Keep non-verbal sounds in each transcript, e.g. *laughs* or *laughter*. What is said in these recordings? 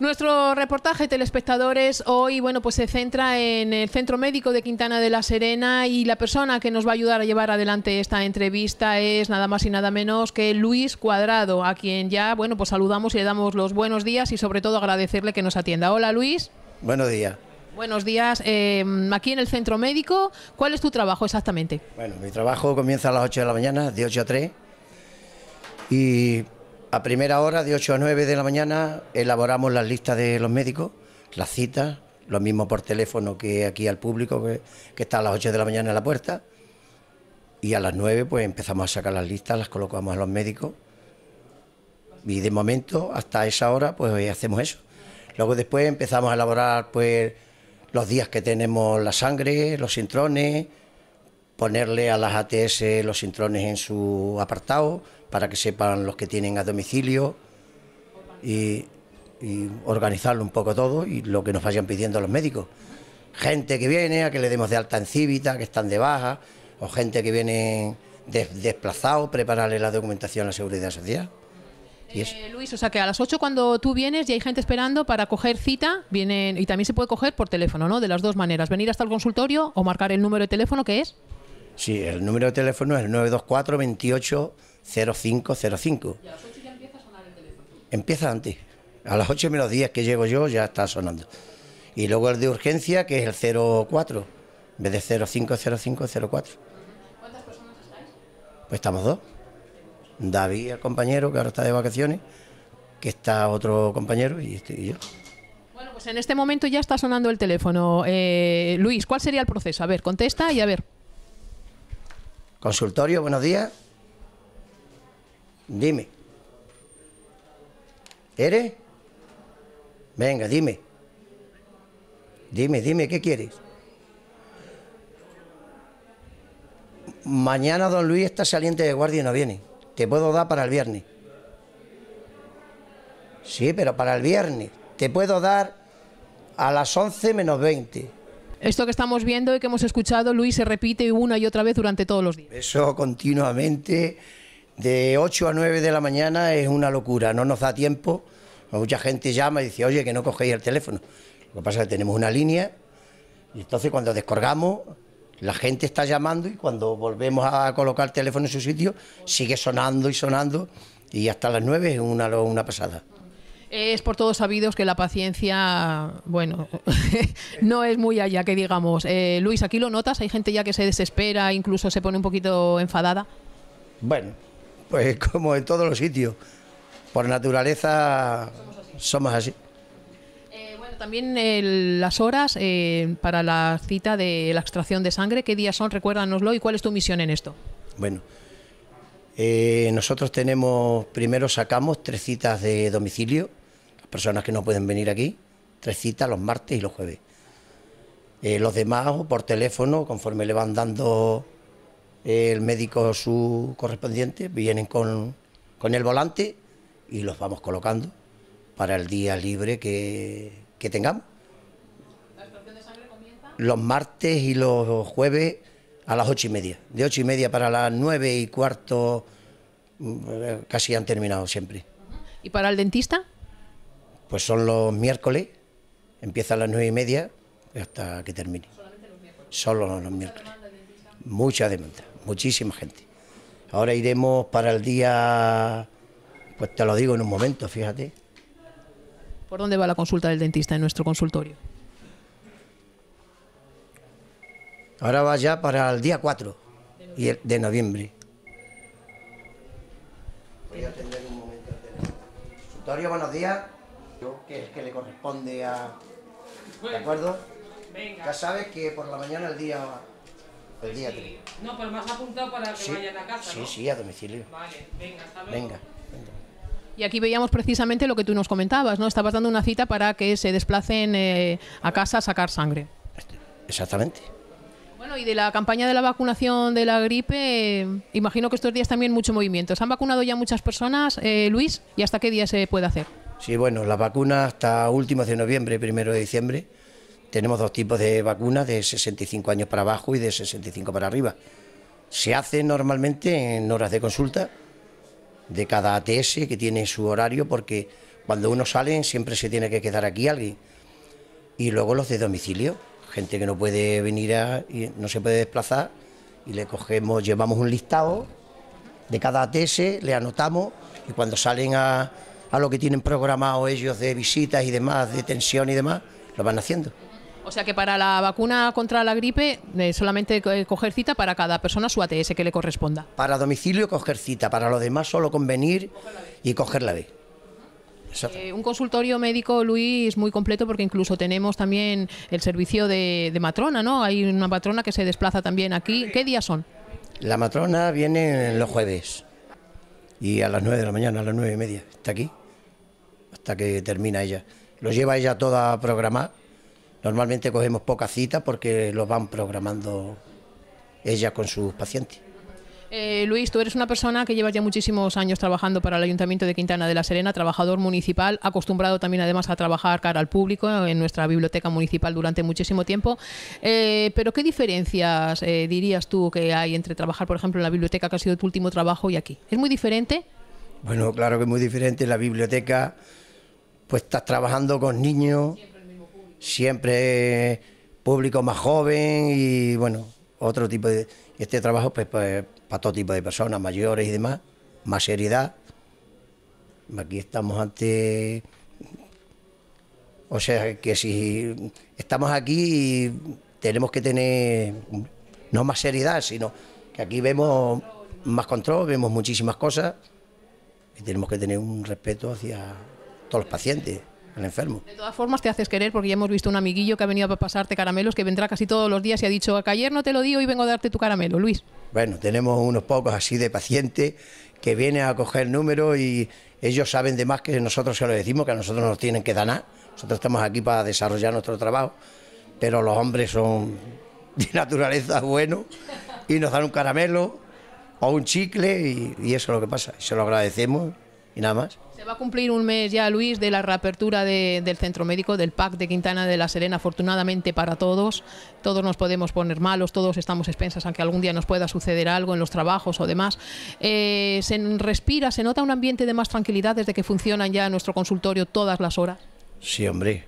Nuestro reportaje, telespectadores, hoy bueno, pues se centra en el Centro Médico de Quintana de la Serena y la persona que nos va a ayudar a llevar adelante esta entrevista es nada más y nada menos que Luis Cuadrado, a quien ya bueno, pues saludamos y le damos los buenos días y sobre todo agradecerle que nos atienda. Hola Luis. Buenos días. Buenos días. Em, aquí en el Centro Médico, ¿cuál es tu trabajo exactamente? Bueno, mi trabajo comienza a las 8 de la mañana, de 8 a 3. Y a primera hora, de 8 a 9 de la mañana, elaboramos las listas de los médicos, las citas, lo mismo por teléfono que aquí al público, que, está a las 8 de la mañana en la puerta. Y a las 9 pues empezamos a sacar las listas, las colocamos a los médicos. Y de momento, hasta esa hora, pues hacemos eso. Luego después empezamos a elaborar pues los días que tenemos la sangre, los intrones, ponerle a las ATS los intrones en su apartado para que sepan los que tienen a domicilio y, organizarlo un poco todo y lo que nos vayan pidiendo los médicos. Gente que viene a que le demos de alta en cívita, que están de baja, o gente que viene desplazado, prepararle la documentación a la seguridad social. Eh, Luis, o sea que a las 8 cuando tú vienes y hay gente esperando para coger cita, vienen y también se puede coger por teléfono, ¿no? De las dos maneras, venir hasta el consultorio o marcar el número de teléfono que es Sí, el número de teléfono es el 924 28 0505. ¿Y a las 8 ya empieza a sonar el teléfono? Empieza antes. A las 8 menos 10 que llego yo ya está sonando. Y luego el de urgencia, que es el 04, en vez de 050504. ¿Cuántas personas estáis? Pues estamos dos. David, el compañero, que ahora está de vacaciones, que está otro compañero y, este, yo. Bueno, pues en este momento ya está sonando el teléfono. Eh, Luis, ¿cuál sería el proceso? A ver, contesta y a ver. Consultorio, buenos días. Dime. ¿Eres? Venga, dime. Dime, dime, ¿qué quieres? Mañana don Luis está saliente de guardia y no viene. Te puedo dar para el viernes. Sí, pero para el viernes. Te puedo dar a las 11 menos 20. Esto que estamos viendo y que hemos escuchado, Luis, se repite una y otra vez durante todos los días. Eso continuamente, de 8 a 9 de la mañana, es una locura, no nos da tiempo. Mucha gente llama y dice, oye, que no cogéis el teléfono. Lo que pasa es que tenemos una línea y entonces cuando descorgamos la gente está llamando y cuando volvemos a colocar el teléfono en su sitio, sigue sonando y sonando y hasta las 9 es una, una pasada. Es por todos sabidos que la paciencia, bueno, *laughs* no es muy allá que digamos. Eh, Luis, aquí lo notas, hay gente ya que se desespera, incluso se pone un poquito enfadada. Bueno, pues *laughs* como en todos los sitios, por naturaleza somos así. Eh, bueno, también eh, las horas para la cita de la extracción de sangre, ¿qué días son? Recuérdanoslo y cuál es tu misión en esto. Bueno, nosotros tenemos, primero sacamos tres citas de domicilio, personas que no pueden venir aquí, tres citas los martes y los jueves. Eh, los demás o por teléfono, conforme le van dando eh, el médico su correspondiente, vienen con, el volante y los vamos colocando para el día libre que, tengamos. de sangre comienza? Los martes y los jueves a las ocho y media. De ocho y media para las nueve y cuarto, mm, eh, casi han terminado siempre. ¿Y para el dentista? Pues son los miércoles, empieza a las nueve y media hasta que termine. Solo los miércoles. Mucha demanda, muchísima gente. Ahora iremos para el día, pues te lo digo en un momento, fíjate. ¿Por dónde va la consulta del dentista en nuestro consultorio? Ahora va ya para el día 4 de noviembre. Voy a atender un momento consultorio, buenos días que le corresponde a... ¿De acuerdo? Ya sabes que por la mañana el día... El No, pues más apuntado para que vayan a casa, Sí, sí, a domicilio. Vale, venga, hasta luego. Venga. Y aquí veíamos precisamente lo que tú nos comentabas, ¿no? Estabas dando una cita para que se desplacen eh, a casa a sacar sangre. Este, exactamente. Bueno, y de la campaña de la vacunación de la gripe, imagino que estos días también mucho movimiento. ¿Se han vacunado ya muchas personas, eh, Luis? ¿Y hasta qué día se puede hacer? Sí, bueno, las vacunas hasta últimos de noviembre, primero de diciembre. Tenemos dos tipos de vacunas, de 65 años para abajo y de 65 para arriba. Se hace normalmente en horas de consulta de cada ATS que tiene su horario, porque cuando uno sale siempre se tiene que quedar aquí alguien. Y luego los de domicilio, gente que no puede venir a, no se puede desplazar, y le cogemos, llevamos un listado de cada ATS, le anotamos, y cuando salen a a lo que tienen programado ellos de visitas y demás, de tensión y demás, lo van haciendo. O sea que para la vacuna contra la gripe, eh, solamente eh, coger cita para cada persona su ATS que le corresponda. Para domicilio, coger cita. Para los demás, solo convenir y coger la B. Eh, un consultorio médico, Luis, muy completo porque incluso tenemos también el servicio de, de, matrona, ¿no? Hay una matrona que se desplaza también aquí. ¿Qué días son? La matrona viene los jueves y a las 9 de la mañana, a las nueve y media. Está aquí que termina ella. Lo lleva ella toda a programar. Normalmente cogemos pocas citas porque los van programando ella con sus pacientes. Eh, Luis, tú eres una persona que llevas ya muchísimos años trabajando para el Ayuntamiento de Quintana de la Serena, trabajador municipal, acostumbrado también además a trabajar cara al público en nuestra biblioteca municipal durante muchísimo tiempo. Eh, pero ¿qué diferencias eh, dirías tú que hay entre trabajar, por ejemplo, en la biblioteca, que ha sido tu último trabajo, y aquí? ¿Es muy diferente? Bueno, claro que es muy diferente. La biblioteca pues estás trabajando con niños, siempre, público. más joven y bueno, otro tipo de... Este trabajo pues, pues para todo tipo de personas, mayores y demás, más seriedad. Aquí estamos ante... O sea, que si estamos aquí tenemos que tener no más seriedad, sino que aquí vemos más control, vemos muchísimas cosas y tenemos que tener un respeto hacia, todos los pacientes, al enfermo. De todas formas, te haces querer porque ya hemos visto un amiguillo que ha venido a pasarte caramelos, que vendrá casi todos los días y ha dicho, ayer no te lo digo y vengo a darte tu caramelo, Luis. Bueno, tenemos unos pocos así de pacientes que vienen a coger números y ellos saben de más que nosotros se lo decimos, que a nosotros nos tienen que dar nada. Nosotros estamos aquí para desarrollar nuestro trabajo, pero los hombres son de *laughs* naturaleza buenos y nos dan un caramelo o un chicle y, y eso es lo que pasa. Se lo agradecemos y nada más. Se va a cumplir un mes ya, Luis, de la reapertura del centro médico, del PAC de Quintana de la Serena, afortunadamente para todos. Todos nos podemos poner malos, todos estamos expensas a algún día nos pueda suceder algo en los trabajos o demás. Eh, ¿Se respira, se nota un ambiente de más tranquilidad desde que funcionan ya nuestro consultorio todas las horas? Sí, hombre.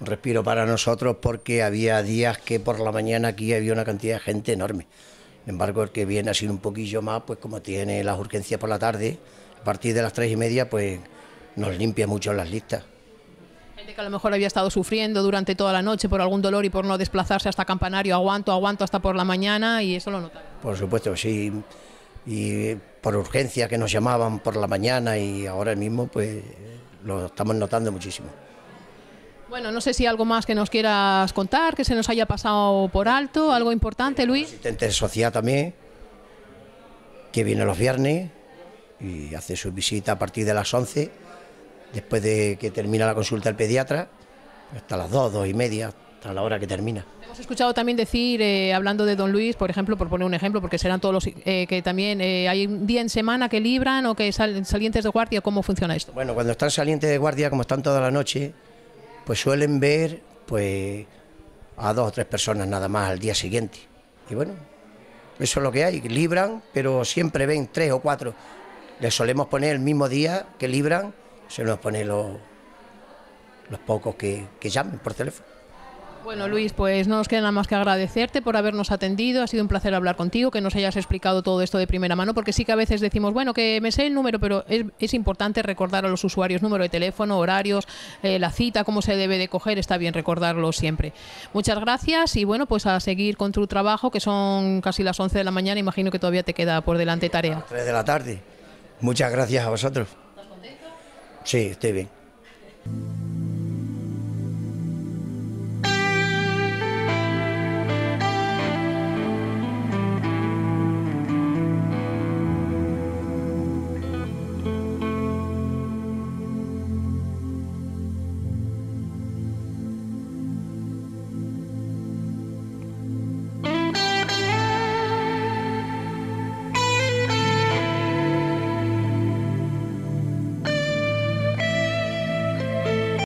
Respiro para nosotros porque había días que por la mañana aquí había una cantidad de gente enorme embargo, el que viene así un poquillo más, pues como tiene las urgencias por la tarde, a partir de las tres y media, pues nos limpia mucho las listas. Gente que a lo mejor había estado sufriendo durante toda la noche por algún dolor y por no desplazarse hasta Campanario, aguanto, aguanto hasta por la mañana y eso lo notan. Por supuesto, sí. Y por urgencia que nos llamaban por la mañana y ahora mismo, pues lo estamos notando muchísimo. Bueno, no sé si algo más que nos quieras contar, que se nos haya pasado por alto, algo importante, Luis. Asistente de sociedad también, que viene los viernes y hace su visita a partir de las 11, después de que termina la consulta del pediatra, hasta las 2, 2 y media, hasta la hora que termina. Hemos escuchado también decir, eh, hablando de Don Luis, por ejemplo, por poner un ejemplo, porque serán todos los eh, que también eh, hay un día en semana que libran o que salen salientes de guardia, ¿cómo funciona esto? Bueno, cuando están salientes de guardia, como están toda la noche, pues suelen ver pues a dos o tres personas nada más al día siguiente. Y bueno, eso es lo que hay, libran, pero siempre ven tres o cuatro. Les solemos poner el mismo día que libran, se nos pone los, los pocos que, que llamen por teléfono. Bueno, Luis, pues no nos queda nada más que agradecerte por habernos atendido. Ha sido un placer hablar contigo, que nos hayas explicado todo esto de primera mano, porque sí que a veces decimos, bueno, que me sé el número, pero es, importante recordar a los usuarios número de teléfono, horarios, eh, la cita, cómo se debe de coger, está bien recordarlo siempre. Muchas gracias y bueno, pues a seguir con tu trabajo, que son casi las 11 de la mañana, imagino que todavía te queda por delante tarea. 3 de la tarde. Muchas gracias a vosotros. ¿Estás contento? Sí, estoy bien.